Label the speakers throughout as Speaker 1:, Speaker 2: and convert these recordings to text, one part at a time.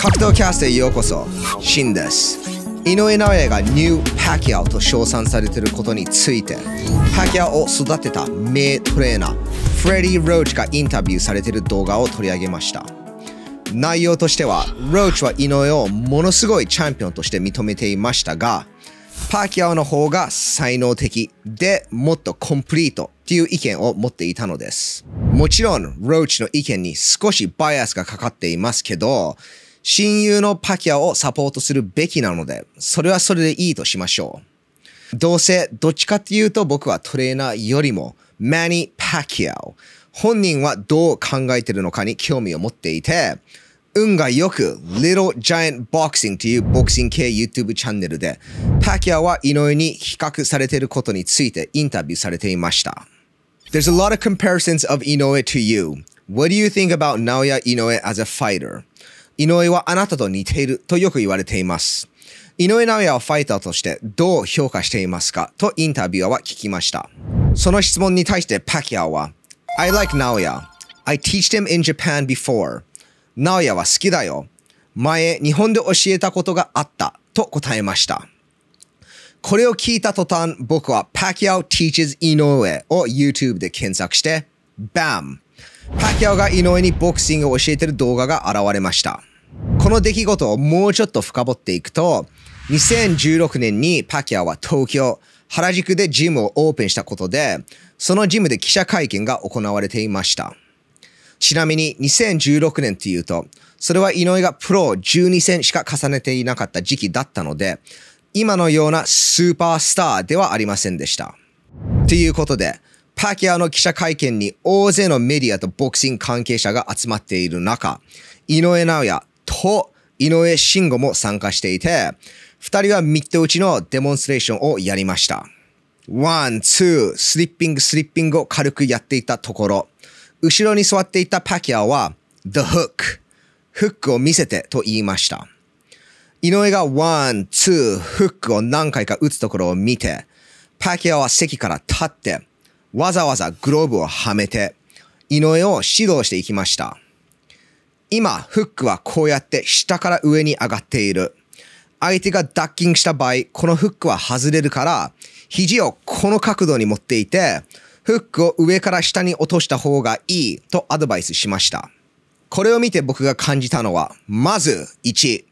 Speaker 1: 格闘キャストへようこそシンです井上尚弥がニューパキャオと称賛されていることについてパキャオを育てた名トレーナーフレディ・ローチがインタビューされている動画を取り上げました内容としてはローチは井上をものすごいチャンピオンとして認めていましたがパキャオの方が才能的でもっとコンプリートっていう意見を持っていたのですもちろんローチの意見に少しバイアスがかかっていますけど親友のパキアをサポートするべきなので、それはそれでいいとしましょう。どうせ、どっちかっていうと僕はトレーナーよりも、マニー・パキアオ。本人はどう考えてるのかに興味を持っていて、運がよく、Little Giant Boxing というボクシング系 YouTube チャンネルで、パキアオは井上に比較されていることについてインタビューされていました。There's a lot of comparisons of 井上 to you. What do you think about Naoya i n as a fighter? 井上はあなたと似ているとよく言われています。井上尚弥はファイターとしてどう評価していますかとインタビュアーは聞きました。その質問に対してパキアは、I like n 也 y a I teach them in Japan before. 直也は好きだよ。前、日本で教えたことがあった。と答えました。これを聞いた途端、僕は Pacquiao teaches 井上を YouTube で検索して、BAM! パキアオが井上にボクシングを教えている動画が現れました。この出来事をもうちょっと深掘っていくと、2016年にパキアは東京、原宿でジムをオープンしたことで、そのジムで記者会見が行われていました。ちなみに2016年というと、それは井上がプロ12戦しか重ねていなかった時期だったので、今のようなスーパースターではありませんでした。ということで、パキアの記者会見に大勢のメディアとボクシング関係者が集まっている中、井上尚弥、と、井上慎吾も参加していて、二人はミッド打ちのデモンストレーションをやりました。ワン、ツー、スリッピング、スリッピングを軽くやっていたところ、後ろに座っていたパキアは、The Hook、フックを見せてと言いました。井上がワン、ツー、フックを何回か打つところを見て、パキアは席から立って、わざわざグローブをはめて、井上を指導していきました。今、フックはこうやって下から上に上がっている。相手がダッキングした場合、このフックは外れるから、肘をこの角度に持っていて、フックを上から下に落とした方がいいとアドバイスしました。これを見て僕が感じたのは、まず1、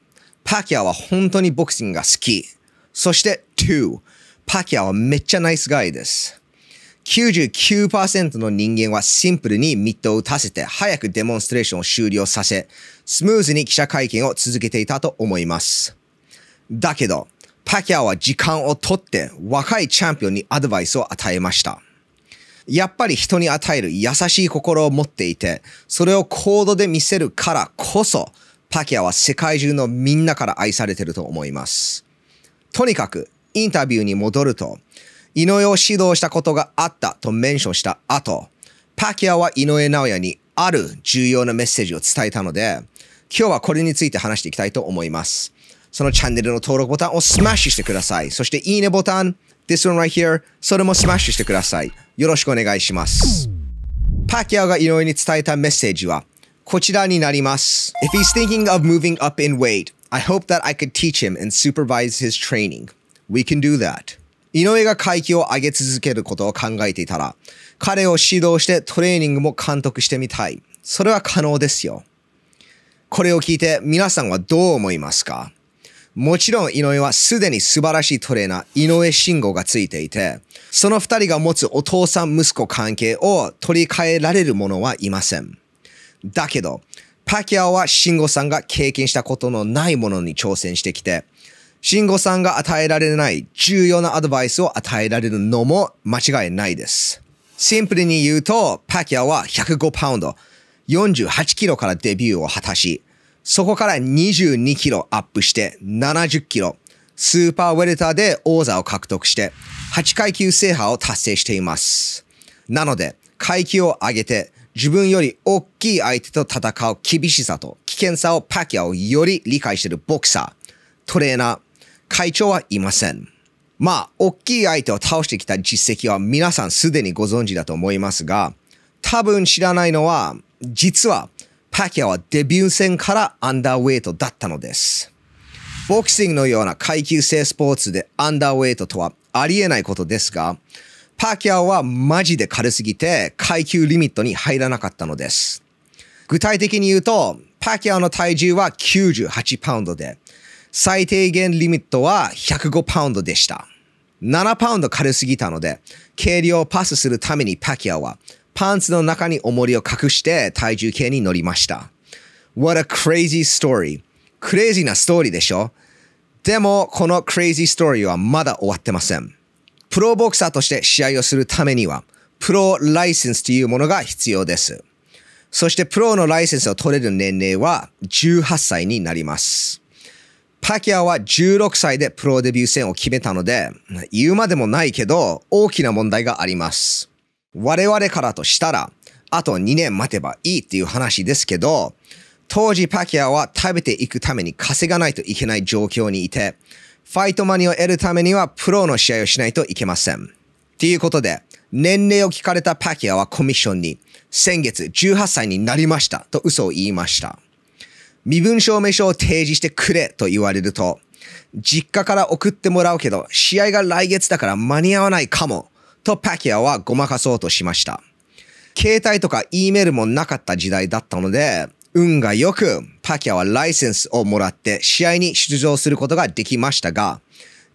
Speaker 1: パキアは本当にボクシングが好き。そして2、パキアはめっちゃナイスガイです。99%の人間はシンプルにミットを打たせて早くデモンストレーションを終了させ、スムーズに記者会見を続けていたと思います。だけど、パキャオは時間をとって若いチャンピオンにアドバイスを与えました。やっぱり人に与える優しい心を持っていて、それをコードで見せるからこそ、パキャオは世界中のみんなから愛されてると思います。とにかく、インタビューに戻ると、井上を指導したことがあったとメンションした後、パキアは井上直也にある重要なメッセージを伝えたので、今日はこれについて話していきたいと思います。そのチャンネルの登録ボタンをスマッシュしてください。そしていいねボタン、this one right here、それもスマッシュしてください。よろしくお願いします。パキアが井上に伝えたメッセージは、こちらになります。If he's thinking of moving up in weight, I hope that I could teach him and supervise his training. We can do that. 井上が階級を上げ続けることを考えていたら、彼を指導してトレーニングも監督してみたい。それは可能ですよ。これを聞いて皆さんはどう思いますかもちろん井上はすでに素晴らしいトレーナー、井上慎吾がついていて、その二人が持つお父さん息子関係を取り替えられる者はいません。だけど、パキアオは慎吾さんが経験したことのないものに挑戦してきて、慎吾さんが与えられない重要なアドバイスを与えられるのも間違いないです。シンプルに言うと、パキアは105パウンド、48キロからデビューを果たし、そこから22キロアップして70キロ、スーパーウェルターで王座を獲得して、8階級制覇を達成しています。なので、階級を上げて、自分より大きい相手と戦う厳しさと危険さをパキアをより理解しているボクサー、トレーナー、会長はいません。まあ、大きい相手を倒してきた実績は皆さんすでにご存知だと思いますが、多分知らないのは、実は、パキアはデビュー戦からアンダーウェイトだったのです。ボクシングのような階級制スポーツでアンダーウェイトとはありえないことですが、パキアはマジで軽すぎて階級リミットに入らなかったのです。具体的に言うと、パキアの体重は98パウンドで、最低限リミットは105パウンドでした。7パウンド軽すぎたので、軽量をパスするためにパキアは、パンツの中に重りを隠して体重計に乗りました。What a crazy story. クレイジーなストーリーでしょでも、このクレイジーストーリーはまだ終わってません。プロボクサーとして試合をするためには、プロライセンスというものが必要です。そして、プロのライセンスを取れる年齢は18歳になります。パキアは16歳でプロデビュー戦を決めたので、言うまでもないけど、大きな問題があります。我々からとしたら、あと2年待てばいいっていう話ですけど、当時パキアは食べていくために稼がないといけない状況にいて、ファイトマニを得るためにはプロの試合をしないといけません。ということで、年齢を聞かれたパキアはコミッションに、先月18歳になりましたと嘘を言いました。身分証明書を提示してくれと言われると、実家から送ってもらうけど、試合が来月だから間に合わないかも、とパキアはごまかそうとしました。携帯とか E メールもなかった時代だったので、運が良く、パキアはライセンスをもらって試合に出場することができましたが、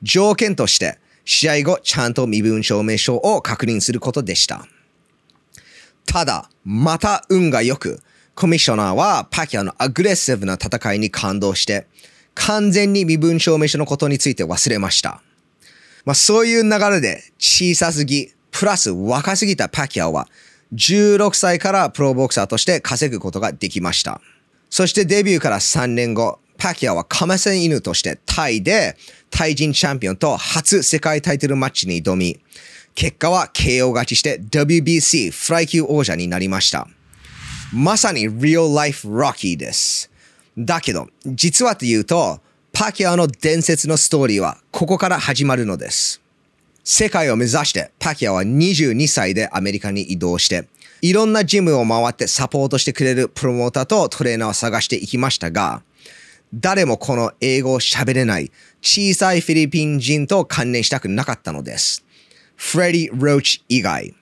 Speaker 1: 条件として、試合後ちゃんと身分証明書を確認することでした。ただ、また運が良く、コミッショナーはパキアのアグレッシブな戦いに感動して、完全に身分証明書のことについて忘れました。まあそういう流れで小さすぎ、プラス若すぎたパキアは、16歳からプロボクサーとして稼ぐことができました。そしてデビューから3年後、パキアはカメセン犬としてタイで、タイ人チャンピオンと初世界タイトルマッチに挑み、結果は KO 勝ちして WBC フライ級王者になりました。まさに Real Life Rocky です。だけど、実はというと、パキアの伝説のストーリーはここから始まるのです。世界を目指してパキアは22歳でアメリカに移動して、いろんなジムを回ってサポートしてくれるプロモーターとトレーナーを探していきましたが、誰もこの英語を喋れない小さいフィリピン人と関連したくなかったのです。フレディ・ローチ以外。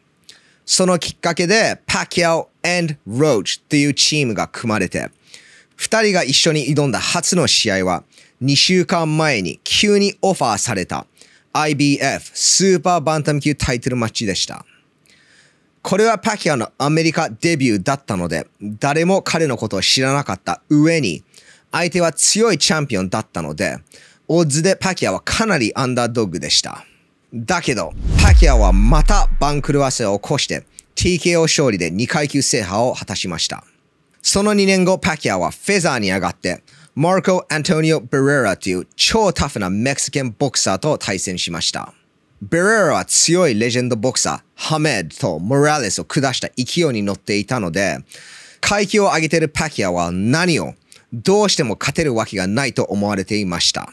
Speaker 1: そのきっかけで、パキアオローチ r o というチームが組まれて、二人が一緒に挑んだ初の試合は、2週間前に急にオファーされた IBF スーパーバンタム級タイトルマッチでした。これはパキアのアメリカデビューだったので、誰も彼のことを知らなかった上に、相手は強いチャンピオンだったので、オッズでパキアはかなりアンダードッグでした。だけど、パキアはまた番狂わせを起こして、TKO 勝利で2階級制覇を果たしました。その2年後、パキアはフェザーに上がって、マルコ・アントニオ・ベレラという超タフなメキシカンボクサーと対戦しました。ベレラは強いレジェンドボクサー、ハメッドとモラレスを下した勢いに乗っていたので、階級を上げているパキアは何をどうしても勝てるわけがないと思われていました。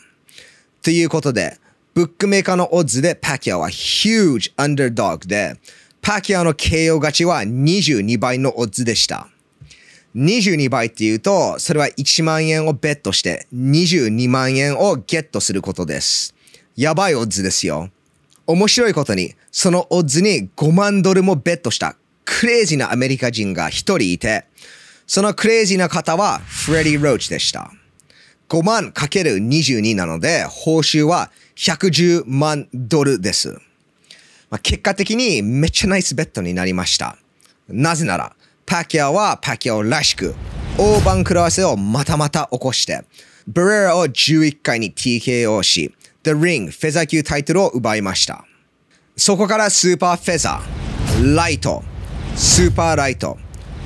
Speaker 1: ということで、ブックメーカーのオッズでパキアは huge underdog で、パキアの KO 勝ちは22倍のオッズでした。22倍っていうと、それは1万円をベットして、22万円をゲットすることです。やばいオッズですよ。面白いことに、そのオッズに5万ドルもベットしたクレイジーなアメリカ人が一人いて、そのクレイジーな方はフレディ・ローチでした。5万 ×22 なので、報酬は110万ドルです。まあ、結果的にめっちゃナイスベッドになりました。なぜなら、パキアはパキアらしく、大番狂わせをまたまた起こして、ブレラを11回に TKO し、The Ring フェザー級タイトルを奪いました。そこからスーパーフェザー、ライト、スーパーライト、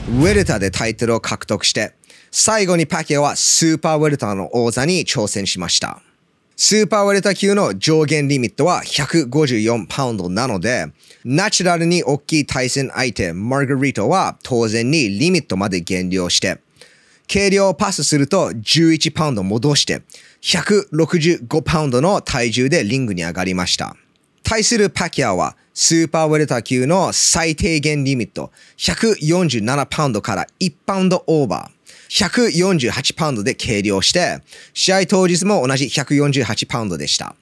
Speaker 1: ウェルタでタイトルを獲得して、最後にパキアはスーパーウェルタの王座に挑戦しました。スーパーウェルター級の上限リミットは154パウンドなので、ナチュラルに大きい対戦相手、マーガリートは当然にリミットまで減量して、軽量をパスすると11パウンド戻して、165パウンドの体重でリングに上がりました。対するパキアは、スーパーウェルター級の最低限リミット、147パウンドから1パウンドオーバー。148パウンドで計量して、試合当日も同じ148パウンドでした。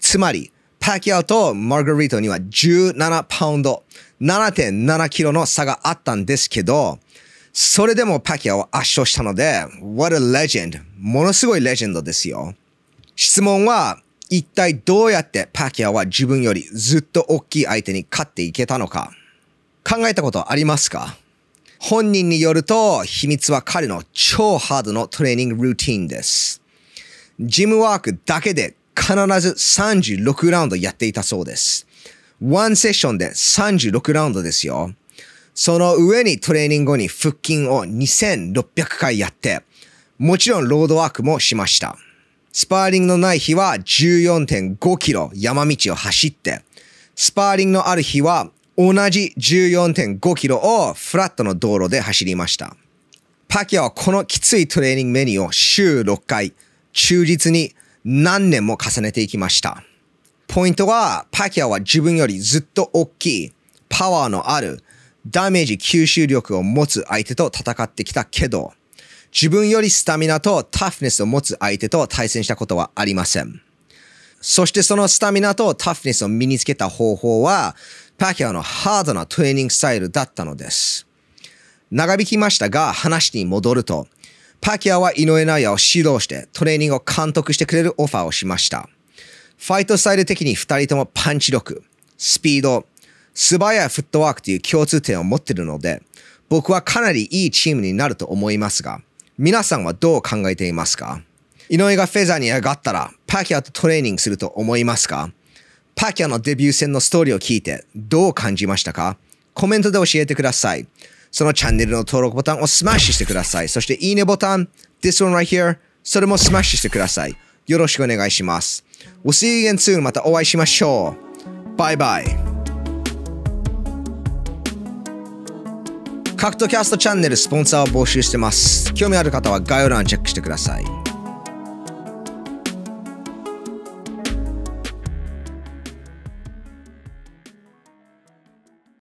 Speaker 1: つまり、パキアとマーガリートには17パウンド、7.7キロの差があったんですけど、それでもパキアをは圧勝したので、What a legend! ものすごいレジェンドですよ。質問は、一体どうやってパキアは自分よりずっと大きい相手に勝っていけたのか考えたことありますか本人によると、秘密は彼の超ハードのトレーニングルーティンです。ジムワークだけで必ず36ラウンドやっていたそうです。ワンセッションで36ラウンドですよ。その上にトレーニング後に腹筋を2600回やって、もちろんロードワークもしました。スパーリングのない日は14.5キロ山道を走って、スパーリングのある日は同じ14.5キロをフラットの道路で走りました。パキアはこのきついトレーニングメニューを週6回、忠実に何年も重ねていきました。ポイントは、パキアは自分よりずっと大きい、パワーのある、ダメージ吸収力を持つ相手と戦ってきたけど、自分よりスタミナとタフネスを持つ相手と対戦したことはありません。そしてそのスタミナとタフネスを身につけた方法は、パキャのハードなトレーニングスタイルだったのです。長引きましたが話に戻ると、パキャは井上尚弥を指導してトレーニングを監督してくれるオファーをしました。ファイトスタイル的に二人ともパンチ力、スピード、素早いフットワークという共通点を持っているので、僕はかなりいいチームになると思いますが、皆さんはどう考えていますか井上がフェザーに上がったら、パキャとトレーニングすると思いますかパキャのデビュー戦のストーリーを聞いてどう感じましたかコメントで教えてください。そのチャンネルの登録ボタンをスマッシュしてください。そしていいねボタン、this one right here、それもスマッシュしてください。よろしくお願いします。We'll see you again soon. またお会いしましょう。バイバイ。カクトキャストチャンネルスポンサーを募集してます。興味ある方は概要欄チェックしてください。